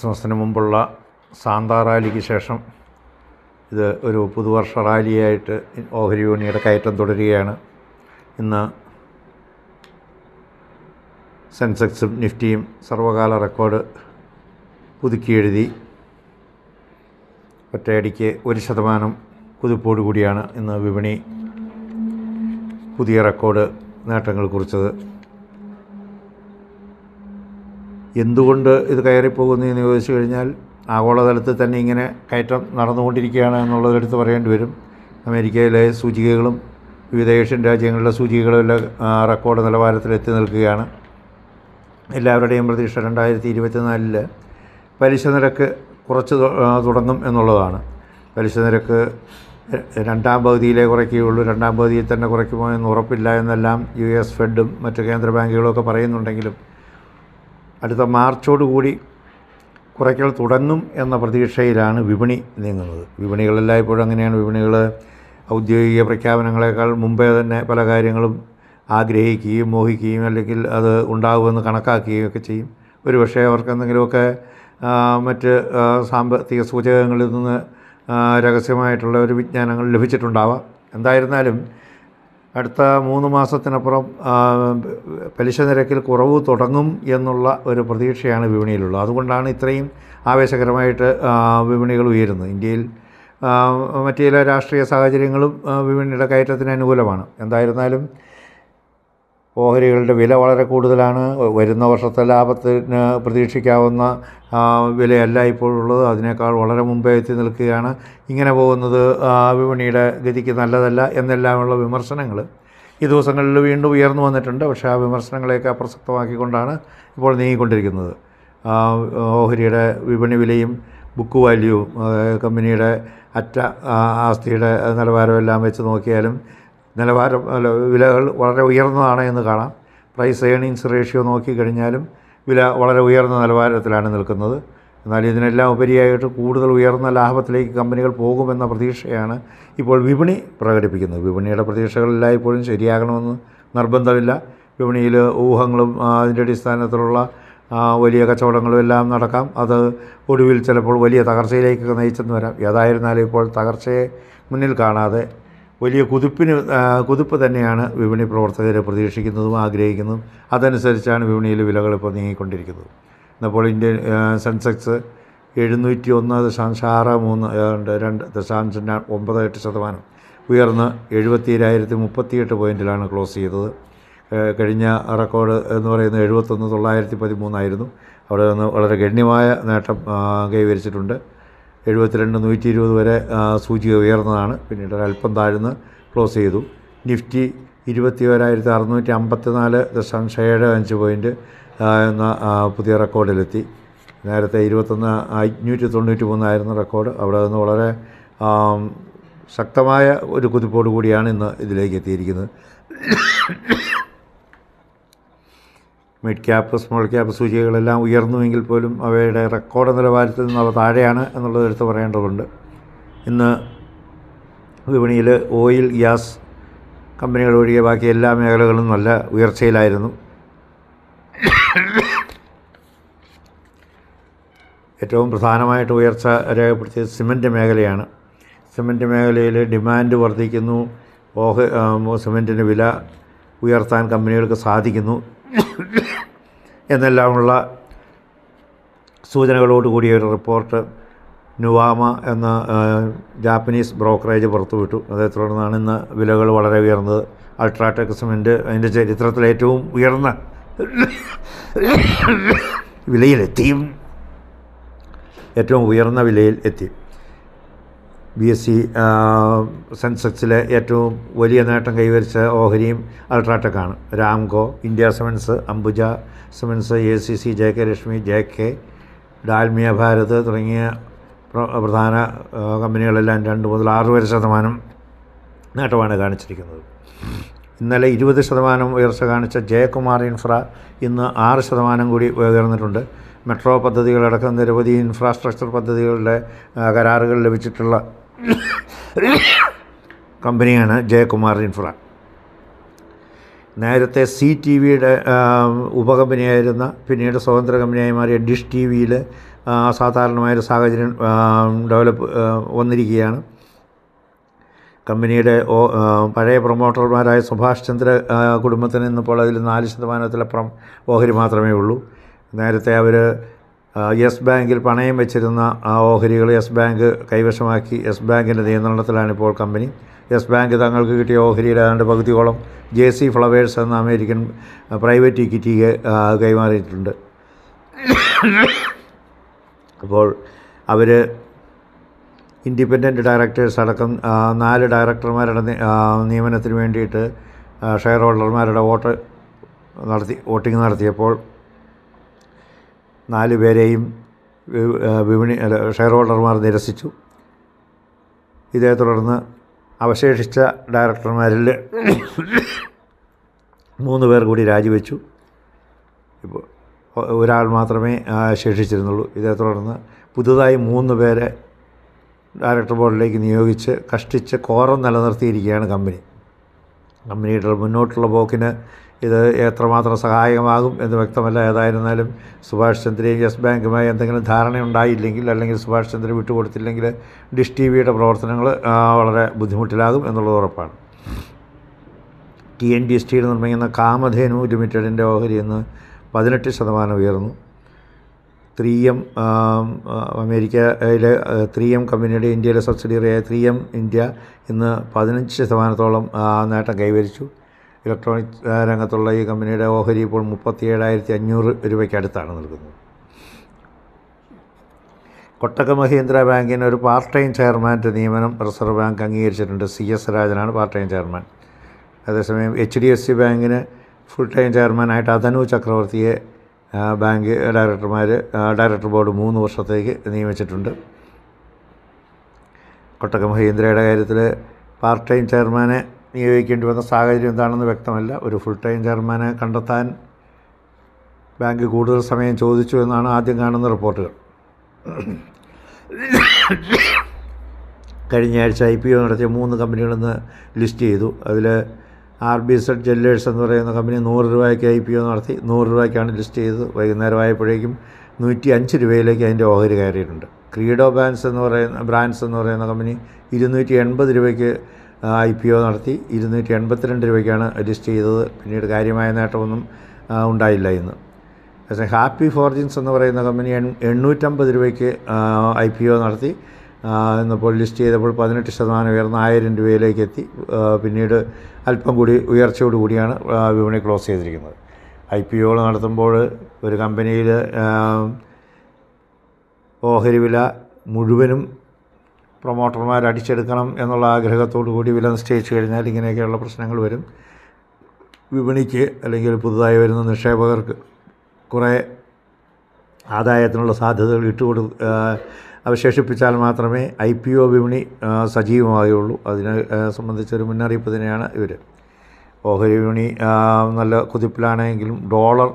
ക്രിസ്മസിന് മുമ്പുള്ള സാന്താ റാലിക്ക് ശേഷം ഇത് ഒരു പുതുവർഷ റാലിയായിട്ട് ഓഹരി യൂണിയുടെ കയറ്റം തുടരുകയാണ് ഇന്ന് സെൻസെക്സും നിഫ്റ്റിയും സർവകാല റെക്കോർഡ് പുതുക്കിയെഴുതി ഒറ്റയടിക്ക് ഒരു ശതമാനം കുതിപ്പോടുകൂടിയാണ് ഇന്ന് വിപണി പുതിയ റെക്കോർഡ് നേട്ടങ്ങൾ കുറിച്ചത് എന്തുകൊണ്ട് ഇത് എന്ന് ചോദിച്ചു കഴിഞ്ഞാൽ ആഗോളതലത്തിൽ തന്നെ ഇങ്ങനെ കയറ്റം നടന്നുകൊണ്ടിരിക്കുകയാണ് എന്നുള്ളതെടുത്ത് പറയേണ്ടി വരും അമേരിക്കയിലെ സൂചികകളും വിവിധ ഏഷ്യൻ രാജ്യങ്ങളിലെ എല്ലാം റെക്കോർഡ് നിലവാരത്തിൽ എത്തി നിൽക്കുകയാണ് എല്ലാവരുടെയും പ്രതീക്ഷ രണ്ടായിരത്തി ഇരുപത്തിനാലിൽ പലിശ നിരക്ക് കുറച്ച് തുടങ്ങും എന്നുള്ളതാണ് പലിശ നിരക്ക് രണ്ടാം പകുതിയിലേ കുറയ്ക്കുകയുള്ളൂ രണ്ടാം പകുതിയിൽ തന്നെ കുറയ്ക്കുമോ എന്ന് ഉറപ്പില്ല എന്നെല്ലാം യു എസ് ഫെഡും മറ്റ് കേന്ദ്ര ബാങ്കുകളും ഒക്കെ പറയുന്നുണ്ടെങ്കിലും അടുത്ത മാർച്ചോടുകൂടി കുറയ്ക്കൽ തുടങ്ങും എന്ന പ്രതീക്ഷയിലാണ് വിപണി നീങ്ങുന്നത് വിപണികളെല്ലായ്പ്പോഴും അങ്ങനെയാണ് വിപണികൾ ഔദ്യോഗിക പ്രഖ്യാപനങ്ങളെക്കാൾ മുമ്പേ തന്നെ പല കാര്യങ്ങളും ആഗ്രഹിക്കുകയും മോഹിക്കുകയും അല്ലെങ്കിൽ അത് ഉണ്ടാകുമെന്ന് കണക്കാക്കുകയും ഒക്കെ ചെയ്യും ഒരു പക്ഷേ അവർക്ക് എന്തെങ്കിലുമൊക്കെ മറ്റ് സാമ്പത്തിക സൂചകങ്ങളിൽ നിന്ന് രഹസ്യമായിട്ടുള്ള ഒരു വിജ്ഞാനങ്ങൾ ലഭിച്ചിട്ടുണ്ടാവാം എന്തായിരുന്നാലും അടുത്ത മൂന്ന് മാസത്തിനപ്പുറം പലിശ നിരക്കിൽ കുറവ് തുടങ്ങും എന്നുള്ള ഒരു പ്രതീക്ഷയാണ് വിപണിയിലുള്ളത് അതുകൊണ്ടാണ് ഇത്രയും ആവേശകരമായിട്ട് വിപണികൾ ഉയരുന്നത് ഇന്ത്യയിൽ മറ്റു ചില രാഷ്ട്രീയ സാഹചര്യങ്ങളും വിപണിയുടെ കയറ്റത്തിന് അനുകൂലമാണ് എന്തായിരുന്നാലും ഓഹരികളുടെ വില വളരെ കൂടുതലാണ് വരുന്ന വർഷത്തെ ലാഭത്തിന് പ്രതീക്ഷിക്കാവുന്ന വിലയല്ല ഇപ്പോഴുള്ളത് അതിനേക്കാൾ വളരെ മുമ്പേ എത്തി നിൽക്കുകയാണ് ഇങ്ങനെ പോകുന്നത് വിപണിയുടെ ഗതിക്ക് നല്ലതല്ല എന്നെല്ലാമുള്ള വിമർശനങ്ങൾ ഈ ദിവസങ്ങളിൽ വീണ്ടും ഉയർന്നു വന്നിട്ടുണ്ട് പക്ഷേ ആ വിമർശനങ്ങളെയൊക്കെ അപ്രസക്തമാക്കിക്കൊണ്ടാണ് ഇപ്പോൾ നീങ്ങിക്കൊണ്ടിരിക്കുന്നത് ഓഹരിയുടെ വിപണി വിലയും ബുക്ക് വാല്യൂവും കമ്പനിയുടെ അറ്റ ആസ്തിയുടെ നിലവാരമെല്ലാം വെച്ച് നോക്കിയാലും നിലവാരം അല്ല വിലകൾ വളരെ ഉയർന്നതാണ് എന്ന് കാണാം പ്രൈസ് ഏണിങ്സ് റേഷ്യോ നോക്കിക്കഴിഞ്ഞാലും വില വളരെ ഉയർന്ന നിലവാരത്തിലാണ് നിൽക്കുന്നത് എന്നാൽ ഇതിനെല്ലാം ഉപരിയായിട്ട് കൂടുതൽ ഉയർന്ന ലാഭത്തിലേക്ക് കമ്പനികൾ പോകുമെന്ന പ്രതീക്ഷയാണ് ഇപ്പോൾ വിപണി പ്രകടിപ്പിക്കുന്നത് വിപണിയുടെ പ്രതീക്ഷകളെല്ലായ്പ്പോഴും ശരിയാകണമെന്ന് നിർബന്ധമില്ല വിപണിയിൽ ഊഹങ്ങളും അതിൻ്റെ അടിസ്ഥാനത്തിലുള്ള വലിയ കച്ചവടങ്ങളും എല്ലാം നടക്കാം അത് ഒടുവിൽ ചിലപ്പോൾ വലിയ തകർച്ചയിലേക്കൊക്കെ നയിച്ചെന്ന് വരാം ഏതായിരുന്നാലും ഇപ്പോൾ തകർച്ചയെ മുന്നിൽ കാണാതെ വലിയ കുതിപ്പിന് കുതിപ്പ് തന്നെയാണ് വിപണി പ്രവർത്തകർ പ്രതീക്ഷിക്കുന്നതും ആഗ്രഹിക്കുന്നതും അതനുസരിച്ചാണ് വിപണിയിൽ വിലകൾ ഇപ്പോൾ നീങ്ങിക്കൊണ്ടിരിക്കുന്നത് ഇന്നിപ്പോൾ ഇന്ത്യൻ സെൻസെക്സ് എഴുന്നൂറ്റി ഒന്ന് ദശാംശം ആറ് മൂന്ന് ഏതാണ്ട് രണ്ട് ദശാംശം ഒമ്പത് എട്ട് ശതമാനം ഉയർന്ന് എഴുപത്തി ഏഴായിരത്തി മുപ്പത്തി എട്ട് പോയിൻറ്റിലാണ് ക്ലോസ് ചെയ്തത് കഴിഞ്ഞ റെക്കോർഡ് എന്ന് പറയുന്നത് എഴുപത്തൊന്ന് തൊള്ളായിരത്തി പതിമൂന്നായിരുന്നു അവിടെ നിന്ന് വളരെ ഗണ്യമായ നേട്ടം കൈവരിച്ചിട്ടുണ്ട് എഴുപത്തിരണ്ട് നൂറ്റി ഇരുപത് വരെ സൂചിക ഉയർന്നതാണ് പിന്നീട് ഒരല്പം താഴ്ന്ന് ക്ലോസ് ചെയ്തു നിഫ്റ്റി ഇരുപത്തി ഒരായിരത്തി അറുന്നൂറ്റി അമ്പത്തി നാല് ദശാംശ ഏഴ് അഞ്ച് പോയിൻറ്റ് എന്ന പുതിയ റെക്കോർഡിലെത്തി നേരത്തെ ഇരുപത്തൊന്ന് അഞ്ഞൂറ്റി തൊണ്ണൂറ്റി മൂന്നായിരുന്നു റെക്കോർഡ് അവിടെ നിന്ന് വളരെ ശക്തമായ ഒരു കുതിപ്പോടു കൂടിയാണ് ഇന്ന് ഇതിലേക്ക് എത്തിയിരിക്കുന്നത് മിഡ് ക്യാപ്പ് സ്മോൾ ക്യാപ്പ് സൂചികകളെല്ലാം ഉയർന്നുവെങ്കിൽ പോലും അവയുടെ റെക്കോർഡ് നിലവാരത്തിൽ നിന്ന് അവ താഴെയാണ് എന്നുള്ളത് എടുത്തു പറയേണ്ടതുണ്ട് ഇന്ന് വിപണിയിൽ ഓയിൽ ഗ്യാസ് കമ്പനികൾ ഒഴികെ ബാക്കി എല്ലാ മേഖലകളും നല്ല ഉയർച്ചയിലായിരുന്നു ഏറ്റവും പ്രധാനമായിട്ട് ഉയർച്ച രേഖപ്പെടുത്തിയത് സിമൻറ്റ് മേഖലയാണ് സിമൻറ്റ് മേഖലയിൽ ഡിമാൻഡ് വർദ്ധിക്കുന്നു ഓഹ സിമൻറ്റിൻ്റെ വില ഉയർത്താൻ കമ്പനികൾക്ക് സാധിക്കുന്നു എന്നെല്ലാമുള്ള സൂചനകളോട് കൂടിയ ഒരു റിപ്പോർട്ട് നുവാമ എന്ന ജാപ്പനീസ് ബ്രോക്കറേജ് പുറത്തുവിട്ടു അതേ തുടർന്നാണ് ഇന്ന് വിലകൾ വളരെ ഉയർന്നത് അൾട്രാടെക് സിമെൻറ്റ് അതിൻ്റെ ചരിത്രത്തിലെ ഏറ്റവും ഉയർന്ന വിലയിലെത്തിയും ഏറ്റവും ഉയർന്ന വിലയിൽ എത്തി ബി എസ് സി സെൻസെക്സിലെ ഏറ്റവും വലിയ നേട്ടം കൈവരിച്ച ഓഹരിയും അൾട്രാടെക്കാണ് Ramco India cements Ambuja cements A C C J K Lakshmi J K Dalmia Bharat തുടങ്ങിയ പ്രധാന കമ്പനികളെല്ലാം രണ്ട് മുതൽ ആറ് വരെ ശതമാനം നേട്ടമാണ് കാണിച്ചിരിക്കുന്നത് ഇന്നലെ ഇരുപത് ശതമാനം ഉയർച്ച കാണിച്ച ജയകുമാർ ഇൻഫ്ര ഇന്ന് ആറ് ശതമാനം കൂടി ഉയർന്നിട്ടുണ്ട് മെട്രോ പദ്ധതികളടക്കം നിരവധി ഇൻഫ്രാസ്ട്രക്ചർ പദ്ധതികളുടെ കരാറുകൾ ലഭിച്ചിട്ടുള്ള കമ്പനിയാണ് ജയകുമാർ ഇൻഫ്ര നേരത്തെ സി ടി വിയുടെ ഉപകമ്പനിയായിരുന്ന പിന്നീട് സ്വതന്ത്ര കമ്പനിയായി മാറിയ ഡിഷ് ടി വിയിൽ അസാധാരണമായൊരു സാഹചര്യം ഡെവലപ്പ് വന്നിരിക്കുകയാണ് കമ്പനിയുടെ പഴയ പ്രൊമോട്ടർമാരായ സുഭാഷ് ചന്ദ്ര കുടുംബത്തിന് ഇന്നിപ്പോൾ അതിൽ നാല് ശതമാനത്തിലപ്പുറം ഓഹരി മാത്രമേ ഉള്ളൂ നേരത്തെ അവർ യെസ് ബാങ്കിൽ പണയം വെച്ചിരുന്ന ആ ഓഹരികൾ യെസ് ബാങ്ക് കൈവശമാക്കി യെസ് ബാങ്കിൻ്റെ ഇപ്പോൾ കമ്പനി യെസ് ബാങ്ക് തങ്ങൾക്ക് കിട്ടിയ ഓഹരിയുടെ ഏതാണ്ട് പകുതിയോളം ജെ സി ഫ്ലവേഴ്സ് എന്ന അമേരിക്കൻ പ്രൈവറ്റ് ഇക്വിറ്റി കൈമാറിയിട്ടുണ്ട് അപ്പോൾ അവർ ഇൻഡിപെൻഡൻറ്റ് ഡയറക്ടേഴ്സ് അടക്കം നാല് ഡയറക്ടർമാരുടെ നിയമനത്തിന് വേണ്ടിയിട്ട് ഷെയർ ഹോൾഡർമാരുടെ വോട്ട് നടത്തി വോട്ടിംഗ് നടത്തിയപ്പോൾ നാല് പേരെയും വിപണി ഷെയർ ഹോൾഡർമാർ നിരസിച്ചു ഇതേ തുടർന്ന് അവശേഷിച്ച ഡയറക്ടർമാരിൽ മൂന്ന് പേർ കൂടി രാജിവെച്ചു ഇപ്പോൾ ഒരാൾ മാത്രമേ ശേഷിച്ചിരുന്നുള്ളൂ ഇതേ തുടർന്ന് പുതുതായി മൂന്ന് പേരെ ഡയറക്ടർ ബോർഡിലേക്ക് നിയോഗിച്ച് കഷ്ടിച്ച് കോറം നിലനിർത്തിയിരിക്കുകയാണ് കമ്പനി കമ്പനിയുടെ മുന്നോട്ടുള്ള പോക്കിന് ഇത് എത്രമാത്രം സഹായകമാകും എന്ന് വ്യക്തമല്ല ഏതായിരുന്നാലും സുഭാഷ് ചന്ദ്രയും യെസ് ബാങ്കുമായി എന്തെങ്കിലും ധാരണയുണ്ടായില്ലെങ്കിൽ അല്ലെങ്കിൽ സുഭാഷ് ചന്ദ്ര വിട്ടുകൊടുത്തില്ലെങ്കിൽ ഡിഷ് ടി വിയുടെ പ്രവർത്തനങ്ങൾ വളരെ ബുദ്ധിമുട്ടിലാകും എന്നുള്ളത് ഉറപ്പാണ് ടി എൻ ഡി സ്റ്റീൽ നിർമ്മിക്കുന്ന കാമധേനു ലിമിറ്റഡിൻ്റെ ഓഹരി ഇന്ന് പതിനെട്ട് ശതമാനം ഉയർന്നു ത്രീ എം അമേരിക്കയിലെ ത്രീ എം കമ്പനിയുടെ ഇന്ത്യയിലെ സബ്സിഡിയറിയായ ത്രീ എം ഇന്ത്യ ഇന്ന് പതിനഞ്ച് ശതമാനത്തോളം നേട്ടം കൈവരിച്ചു ഇലക്ട്രോണിക് രംഗത്തുള്ള ഈ കമ്പനിയുടെ ഓഹരി ഇപ്പോൾ മുപ്പത്തി ഏഴായിരത്തി അഞ്ഞൂറ് രൂപയ്ക്ക് അടുത്താണ് നിൽക്കുന്നത് കൊട്ടക മഹീന്ദ്ര ബാങ്കിന് ഒരു പാർട്ട് ടൈം ചെയർമാൻ്റെ നിയമനം റിസർവ് ബാങ്ക് അംഗീകരിച്ചിട്ടുണ്ട് സി എസ് രാജനാണ് പാർട്ട് ടൈം ചെയർമാൻ അതേസമയം എച്ച് ഡി എഫ് സി ബാങ്കിന് ഫുൾ ടൈം ചെയർമാനായിട്ട് അതനു ചക്രവർത്തിയെ ബാങ്ക് ഡയറക്ടർമാർ ഡയറക്ടർ ബോർഡ് മൂന്ന് വർഷത്തേക്ക് നിയമിച്ചിട്ടുണ്ട് കൊട്ടക മഹീന്ദ്രയുടെ കാര്യത്തിൽ പാർട്ട് ടൈം ചെയർമാനെ നിയോഗിക്കേണ്ടി വന്ന സാഹചര്യം എന്താണെന്ന് വ്യക്തമല്ല ഒരു ഫുൾ ടൈം ചെയർമാനെ കണ്ടെത്താൻ ബാങ്ക് കൂടുതൽ സമയം ചോദിച്ചു എന്നാണ് ആദ്യം കാണുന്ന റിപ്പോർട്ടുകൾ കഴിഞ്ഞ ആഴ്ച ഐ പി ഒ നടത്തിയ മൂന്ന് കമ്പനികളെന്ന് ലിസ്റ്റ് ചെയ്തു അതിൽ ആർ ബി സെഡ് ജെല്ലേഴ്സ് എന്ന് പറയുന്ന കമ്പനി നൂറ് രൂപയ്ക്ക് ഐ പി ഒ നടത്തി നൂറ് രൂപയ്ക്കാണ് ലിസ്റ്റ് ചെയ്തത് വൈകുന്നേരം ആയപ്പോഴേക്കും നൂറ്റി അഞ്ച് രൂപയിലേക്ക് അതിൻ്റെ ഓഹരി കയറിയിട്ടുണ്ട് ക്രീഡോ ബാൻസ് എന്ന് പറയുന്ന ബ്രാൻഡ്സ് എന്ന് പറയുന്ന കമ്പനി ഇരുന്നൂറ്റി എൺപത് രൂപയ്ക്ക് ഐ പി ഒ നടത്തി ഇരുന്നൂറ്റി എൺപത്തിരണ്ട് രൂപയ്ക്കാണ് രജിസ്റ്റർ ചെയ്തത് പിന്നീട് കാര്യമായ നേട്ടമൊന്നും ഉണ്ടായില്ല ഇന്ന് പക്ഷേ ഹാപ്പി ഫോർജിൻസ് എന്ന് പറയുന്ന കമ്പനി എണ്ണൂറ്റമ്പത് രൂപയ്ക്ക് ഐ പി ഒ നടത്തി ഇന്നിപ്പോൾ ലിസ്റ്റ് ചെയ്തപ്പോൾ പതിനെട്ട് ശതമാനം ഉയർന്ന ആയിരം രൂപയിലേക്ക് എത്തി പിന്നീട് അല്പം കൂടി ഉയർച്ചയോടു കൂടിയാണ് വിപണി ക്ലോസ് ചെയ്തിരിക്കുന്നത് ഐ പി ഒ നടത്തുമ്പോൾ ഒരു കമ്പനിയിൽ ഓഹരി വില മുഴുവനും പ്രൊമോട്ടർമാർ അടിച്ചെടുക്കണം എന്നുള്ള ആഗ്രഹത്തോടു കൂടി വില നിശ്ചയിച്ചു കഴിഞ്ഞാൽ ഇങ്ങനെയൊക്കെയുള്ള പ്രശ്നങ്ങൾ വരും വിപണിക്ക് അല്ലെങ്കിൽ പുതുതായി വരുന്ന നിക്ഷേപകർക്ക് കുറേ ആദായത്തിനുള്ള സാധ്യതകൾ ഇട്ടുകൊടു അവശേഷിപ്പിച്ചാൽ മാത്രമേ ഐ പി ഒ വിപണി സജീവമാകുള്ളൂ അതിനെ സംബന്ധിച്ചൊരു മുന്നറിയിപ്പ് തന്നെയാണ് ഇവർ ഓഹരി വിപണി നല്ല കുതിപ്പിലാണെങ്കിലും ഡോളർ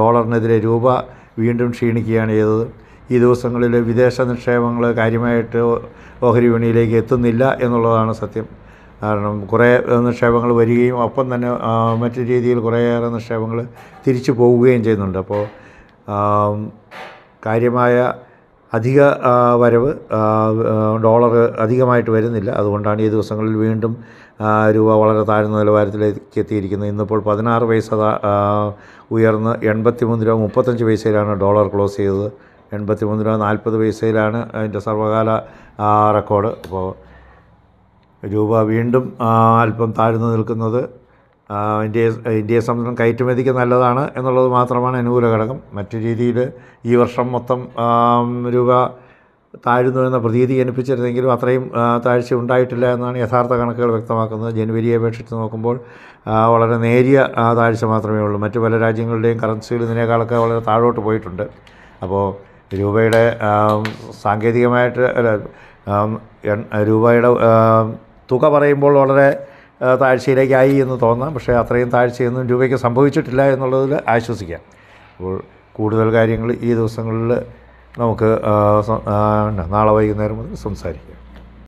ഡോളറിനെതിരെ രൂപ വീണ്ടും ക്ഷീണിക്കുകയാണ് ചെയ്തത് ഈ ദിവസങ്ങളിൽ വിദേശ നിക്ഷേപങ്ങൾ കാര്യമായിട്ട് ഓഹരി വിപണിയിലേക്ക് എത്തുന്നില്ല എന്നുള്ളതാണ് സത്യം കാരണം കുറേ നിക്ഷേപങ്ങൾ വരികയും ഒപ്പം തന്നെ മറ്റു രീതിയിൽ കുറേയേറെ നിക്ഷേപങ്ങൾ തിരിച്ചു പോവുകയും ചെയ്യുന്നുണ്ട് അപ്പോൾ കാര്യമായ അധിക വരവ് ഡോളർ അധികമായിട്ട് വരുന്നില്ല അതുകൊണ്ടാണ് ഈ ദിവസങ്ങളിൽ വീണ്ടും രൂപ വളരെ താഴ്ന്ന നിലവാരത്തിലേക്ക് എത്തിയിരിക്കുന്നത് ഇന്നിപ്പോൾ പതിനാറ് പൈസ ഉയർന്ന് എൺപത്തി മൂന്ന് രൂപ മുപ്പത്തഞ്ച് പൈസയിലാണ് ഡോളർ ക്ലോസ് ചെയ്തത് എൺപത്തി മൂന്ന് നാൽപ്പത് പൈസയിലാണ് അതിൻ്റെ സർവകാല റെക്കോർഡ് അപ്പോൾ രൂപ വീണ്ടും അല്പം താഴ്ന്നു നിൽക്കുന്നത് ഇന്ത്യയെ ഇന്ത്യയെ സംബന്ധം കയറ്റുമതിക്ക് നല്ലതാണ് എന്നുള്ളത് മാത്രമാണ് അനുകൂല ഘടകം മറ്റു രീതിയിൽ ഈ വർഷം മൊത്തം രൂപ താഴ്ന്നു എന്ന പ്രതീതി ജനിപ്പിച്ചിരുന്നെങ്കിലും അത്രയും താഴ്ച ഉണ്ടായിട്ടില്ല എന്നാണ് യഥാർത്ഥ കണക്കുകൾ വ്യക്തമാക്കുന്നത് ജനുവരിയെ അപേക്ഷിച്ച് നോക്കുമ്പോൾ വളരെ നേരിയ താഴ്ച മാത്രമേ ഉള്ളൂ മറ്റു പല രാജ്യങ്ങളുടെയും കറൻസികൾ ഇതിനേക്കാളൊക്കെ വളരെ താഴോട്ട് പോയിട്ടുണ്ട് അപ്പോൾ രൂപയുടെ സാങ്കേതികമായിട്ട് രൂപയുടെ തുക പറയുമ്പോൾ വളരെ താഴ്ചയിലേക്കായി എന്ന് തോന്നാം പക്ഷേ അത്രയും താഴ്ചയൊന്നും രൂപയ്ക്ക് സംഭവിച്ചിട്ടില്ല എന്നുള്ളതിൽ ആശ്വസിക്കാം അപ്പോൾ കൂടുതൽ കാര്യങ്ങൾ ഈ ദിവസങ്ങളിൽ നമുക്ക് നാളെ വൈകുന്നേരം മുതൽ സംസാരിക്കാം